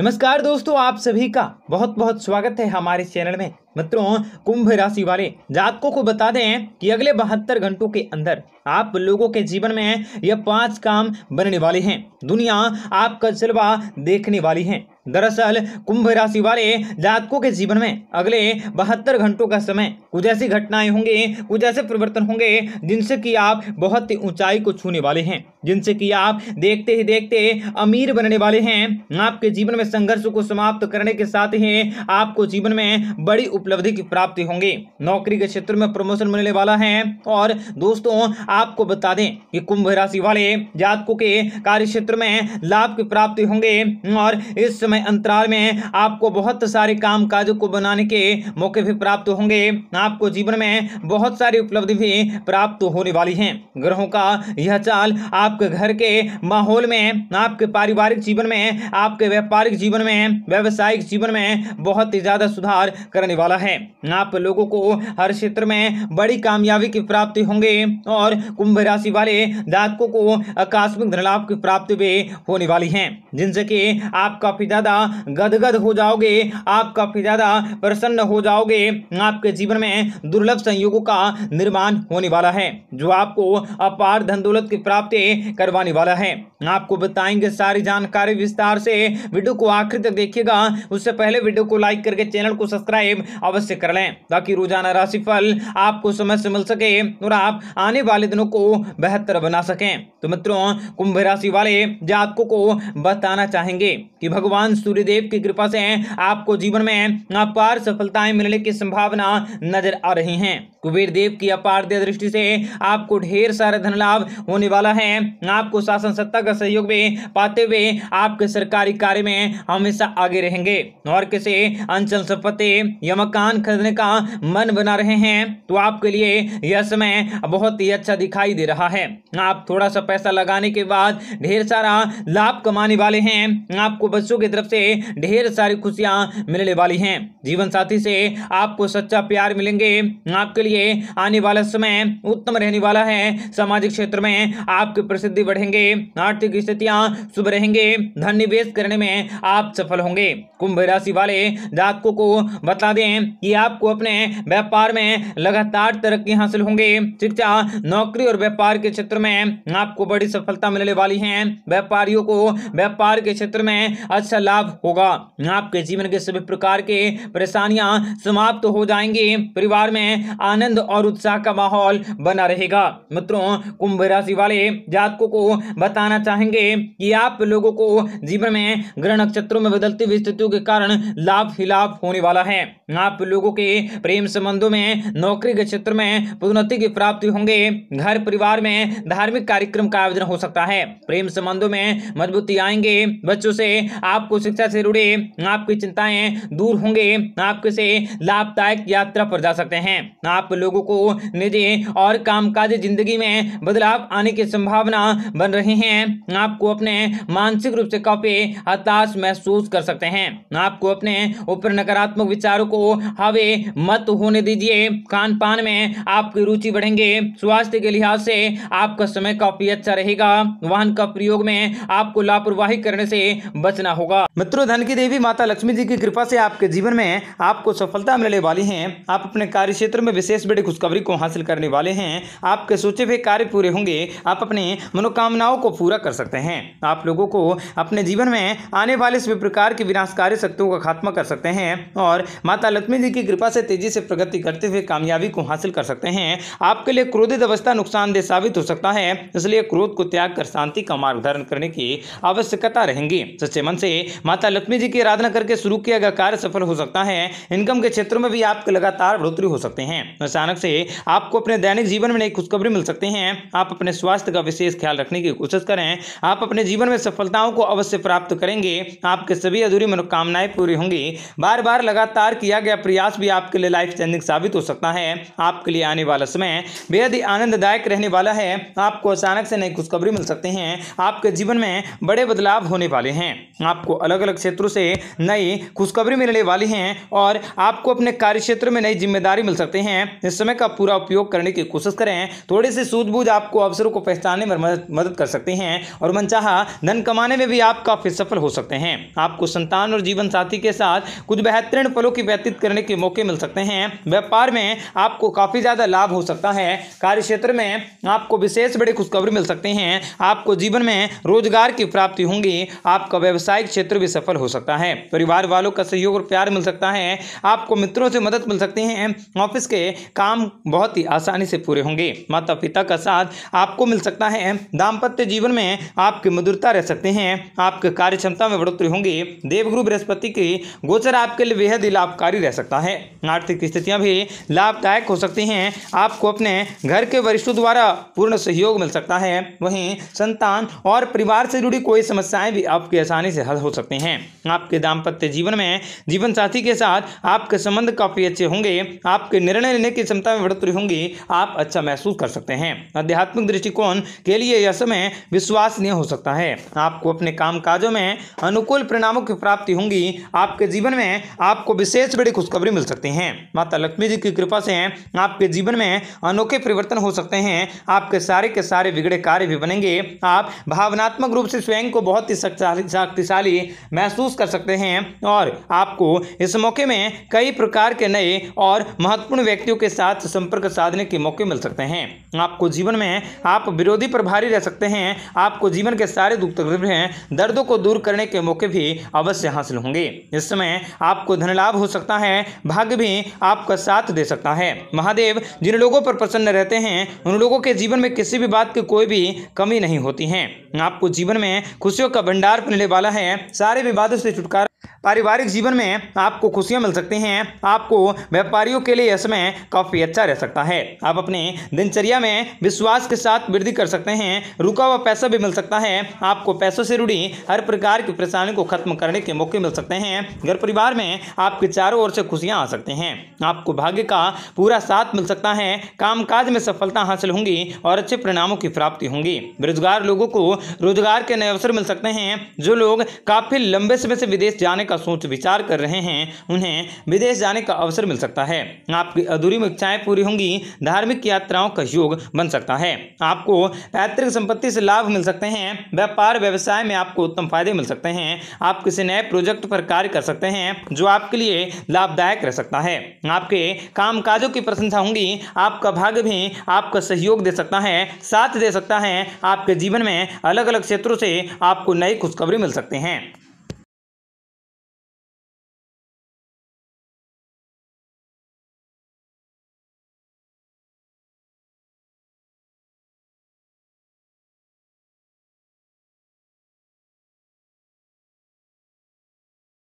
नमस्कार दोस्तों आप सभी का बहुत बहुत स्वागत है हमारे चैनल में मित्रों कुंभ राशि वाले जातकों को बता दें कि अगले बहत्तर घंटों के अंदर आप लोगों के जीवन में यह पांच काम बनने वाले हैं दुनिया आपका जलवा देखने वाली है दरअसल कुंभ राशि वाले जातकों के जीवन में अगले बहत्तर घंटों का समय कुछ ऐसी घटनाएं होंगे कुछ ऐसे परिवर्तन होंगे जिनसे कि आप बहुत ही ऊंचाई को छूने वाले हैं जिनसे कि आप देखते ही देखते अमीर बनने वाले हैं आपके जीवन में संघर्ष को समाप्त करने के साथ ही आपको जीवन में बड़ी उपलब्धि की प्राप्ति होंगी नौकरी के क्षेत्र में प्रमोशन मिलने वाला है और दोस्तों आपको बता दें कि कुंभ राशि वाले जातकों के कार्य क्षेत्र में लाभ की प्राप्ति होंगे और इस समय अंतराल में आपको बहुत सारे काम काज को बनाने के मौके भी प्राप्त होंगे आपको जीवन में बहुत सारी उपलब्धि भी प्राप्त होने वाली है ग्रहों का यह चाल आपके घर के माहौल में आपके पारिवारिक जीवन में आपके व्यापारिक जीवन में व्यावसायिक जीवन में बहुत ही ज्यादा सुधार करने वाला रहा है आप लोगों को हर क्षेत्र में बड़ी कामयाबी की प्राप्ति होंगे और कुंभ राशि वाले जातकों को आकस्मिक धनलाभ की प्राप्ति भी होने वाली है जिनसे कि आप काफी ज्यादा गदगद हो जाओगे आप काफी ज्यादा प्रसन्न हो जाओगे आपके जीवन में दुर्लभ संयोगों का निर्माण होने वाला है जो आपको अपार धन दौलत की प्राप्ति करवाने वाला है आपको बताएंगे सारी जानकारी विस्तार से वीडियो को आखिर तक देखिएगा उससे पहले वीडियो को लाइक करके चैनल को सब्सक्राइब अवश्य कर लें ताकि रोजाना राशिफल आपको समय से मिल सके और आप आने वाले दिनों को बेहतर बना सकें तो मित्रों कुंभ राशि वाले जातकों को बताना चाहेंगे कि भगवान सूर्यदेव की कृपा से आपको जीवन में अपार सफलताएं मिलने की संभावना नजर आ रही हैं कुबेर देव की अपार दृष्टि से आपको ढेर सारा धन लाभ होने वाला है आपको शासन सत्ता का सहयोग भी पाते हुए आपके सरकारी कार्य में हमेशा आगे रहेंगे और किसी अंचल संपत्ति यमक मकान खरीदने का मन बना रहे हैं तो आपके लिए यह समय बहुत ही अच्छा दिखाई दे रहा है आप थोड़ा सा पैसा लगाने के बाद ढेर सारा लाभ कमाने वाले हैं आपको बच्चों की तरफ से ढेर सारी खुशियां मिलने वाली हैं जीवन साथी से आपको सच्चा प्यार मिलेंगे आपके लिए आने वाला समय उत्तम रहने वाला है सामाजिक क्षेत्र में आपकी प्रसिद्धि बढ़ेंगे आर्थिक स्थितियां शुभ रहेंगे धन निवेश करने में आप सफल होंगे कुंभ राशि वाले जातकों को बता दें हैं कि आपको अपने व्यापार में लगातार तरक्की हासिल होंगे शिक्षा नौकरी और व्यापार के क्षेत्र में आपको बड़ी सफलता मिलने वाली है व्यापारियों को व्यापार के क्षेत्र में अच्छा लाभ होगा आपके जीवन के सभी प्रकार के परेशानियां समाप्त तो हो जाएंगे परिवार में आनंद और उत्साह का माहौल बना रहेगा मित्रों कुंभ राशि वाले जातकों को बताना चाहेंगे कि आप लोगों को जीवन में ग्रह नक्षत्रों में बदलती हुई स्थितियों के कारण लाभ ही लाभ होने वाला है आप लोगों के प्रेम संबंधों में नौकरी के क्षेत्र में पदोन्नति की प्राप्ति होंगे घर परिवार में धार्मिक कार्यक्रम का आयोजन हो सकता है प्रेम संबंधों में मजबूती आएंगे बच्चों से आपको शिक्षा से जुड़े आपकी चिंताएं दूर होंगे आपके से लाभदायक यात्रा पर जा सकते हैं आप लोगों को निजी और कामकाज जिंदगी में बदलाव आने की संभावना बन रहे हैं आपको अपने मानसिक रूप से काफी हताश महसूस कर सकते हैं आपको अपने ऊपर नकारात्मक विचारों को हवे मत होने दीजिए खान पान में आपकी रुचि बढ़ेंगे स्वास्थ्य के लिहाज से आपका समय काफी अच्छा रहेगा वाहन का प्रयोग में आपको लापरवाही करने से बचना होगा मित्रों धन की देवी माता लक्ष्मी जी की कृपा से आपके जीवन में आपको सफलता मिलने वाली है आप अपने कार्य क्षेत्र में विशेष बड़ी खुशखबरी को हासिल करने वाले हैं आपके सोचे हुए कार्य पूरे होंगे आप अपनी मनोकामनाओं को पूरा कर सकते हैं आप लोगों को अपने जीवन में आने वाले सभी प्रकार के विनाशकारी शक्तियों का खात्मा कर सकते हैं और माता लक्ष्मी लक्ष्मी जी की कृपा से तेजी से प्रगति करते हुए कामयाबी को हासिल कर सकते हैं आपके लिए क्रोधित अवस्था नुकसानदेह साबित हो सकता है इसलिए क्रोध को त्याग कर शांति का मार्ग धारण करने की आवश्यकता रहेंगी सच्चे मन से माता लक्ष्मी जी की आराधना करके शुरू किया गया कार्य सफल हो सकता है इनकम के क्षेत्रों में भी आपके लगातार बढ़ोतरी हो सकते हैं अचानक से आपको अपने दैनिक जीवन में नई खुशखबरी मिल सकती है आप अपने स्वास्थ्य का विशेष ख्याल रखने की कोशिश करें आप अपने जीवन में सफलताओं को अवश्य प्राप्त करेंगे आपके सभी अधूरी मनोकामनाएं पूरी होंगी बार बार लगातार किया गया यह प्रयास भी आपके लिए लाइफ चेंजिंग साबित हो सकता है आपके लिए आने वाला समय बेहद ही आनंददायक रहने वाला है आपको अचानक से नई खुशखबरी मिल सकते हैं आपके जीवन में बड़े बदलाव होने वाले हैं आपको अलग अलग क्षेत्रों से नई खुशखबरी मिलने वाली है और आपको अपने कार्य क्षेत्र में नई जिम्मेदारी मिल सकते हैं इस समय का पूरा उपयोग करने की कोशिश करें थोड़े से सूझबूझ आपको अवसरों को पहचानने में मदद कर सकते हैं और मनचाह धन कमाने में भी आप काफ़ी सफल हो सकते हैं आपको संतान और जीवन साथी के साथ कुछ बेहतरीन पलों की व्यतीत करने के मौके मिल सकते हैं व्यापार में आपको काफ़ी ज़्यादा लाभ हो सकता है कार्य क्षेत्र में आपको विशेष बड़ी खुशखबरी मिल सकती हैं आपको जीवन में रोजगार की प्राप्ति होंगी आपका व्यवसायिक क्षेत्र भी सफल हो सकता है परिवार वालों का सहयोग और प्यार मिल सकता है आपको मित्रों से मदद मिल सकती है ऑफिस के काम बहुत ही आसानी से पूरे होंगे माता पिता का साथ आपको मिल सकता है दाम्पत्य जीवन में आपकी मधुरता रह सकते हैं आपके कार्य क्षमता में बढ़ोतरी होंगी देवगुरु बृहस्पति की गोचर आपके लिए बेहद ही लाभकारी रह सकता है आर्थिक स्थितियाँ भी लाभदायक हो सकती हैं आपको अपने घर के वरिष्ठों द्वारा पूर्ण सहयोग मिल सकता है वहीं संतान और परिवार से जुड़ी कोई समस्याएं भी आपके आसानी से हल हो सकती हैं आपके दाम्पत्य जीवन में जीवन साथी के साथ आपके संबंध काफ़ी अच्छे होंगे आपके निर्णय लेने की क्षमता में बढ़ोतरी होंगी आप अच्छा महसूस कर सकते हैं आध्यात्मिक दृष्टिकोण के लिए यह समय विश्वासनीय हो सकता है आपको अपने काम काजों में अनुकूल परिणामों की प्राप्ति होंगी आपके जीवन में आपको विशेष बड़ी खुशखबरी मिल सकती है माता लक्ष्मी जी की कृपा से आपके जीवन में अनोखे परिवर्तन हो सकते हैं आपके सारे के सारे बिगड़े कार्य भी बनेंगे आप भावनात्मक रूप से स्वयं को बहुत ही शक्तिशाली महसूस कर सकते हैं और आपको इस मौके में कई प्रकार के नए और महत्वपूर्ण व्यक्तियों के साथ संपर्क साधने के मौके मिल सकते हैं आपको जीवन में आप विरोधी प्रभारी रह सकते हैं आपको जीवन के सारे दुख हैं दर्दों को दूर करने के मौके भी अवश्य हासिल होंगे इस समय आपको धन लाभ हो सकता है है भाग्य भी आपका साथ दे सकता है महादेव जिन लोगों पर प्रसन्न रहते हैं उन लोगों के जीवन में किसी भी बात की कोई भी कमी नहीं होती है आपको जीवन में खुशियों का भंडार मिलने वाला है सारे विवादों से छुटकारा पारिवारिक जीवन में आपको खुशियां मिल सकती हैं आपको व्यापारियों के लिए इसमें काफ़ी अच्छा रह सकता है आप अपने दिनचर्या में विश्वास के साथ वृद्धि कर सकते हैं रुका हुआ पैसा भी मिल सकता है आपको पैसों से जुड़ी हर प्रकार की परेशानी को खत्म करने के मौके मिल सकते हैं घर परिवार में आपके चारों ओर से खुशियां आ सकते हैं आपको भाग्य का पूरा साथ मिल सकता है कामकाज में सफलता हासिल होंगी और अच्छे परिणामों की प्राप्ति होंगी बेरोजगार लोगों को रोजगार के नए अवसर मिल सकते हैं जो लोग काफ़ी लंबे समय से विदेश जाने का सोच विचार कर रहे हैं उन्हें विदेश जाने का अवसर मिल सकता है आपकी अधूरी इच्छाएं पूरी होंगी धार्मिक यात्राओं का योग बन सकता है आपको पैतृक संपत्ति से लाभ मिल सकते हैं व्यापार व्यवसाय में आपको उत्तम फायदे मिल सकते हैं आप किसी नए प्रोजेक्ट पर कार्य कर सकते हैं जो आपके लिए लाभ लाभदायक रह सकता है आपके कामकाजों की प्रशंसा होंगी आपका भाग्य भी आपका सहयोग दे सकता है साथ दे सकता है आपके जीवन में अलग अलग क्षेत्रों से आपको नई खुशखबरी मिल सकते हैं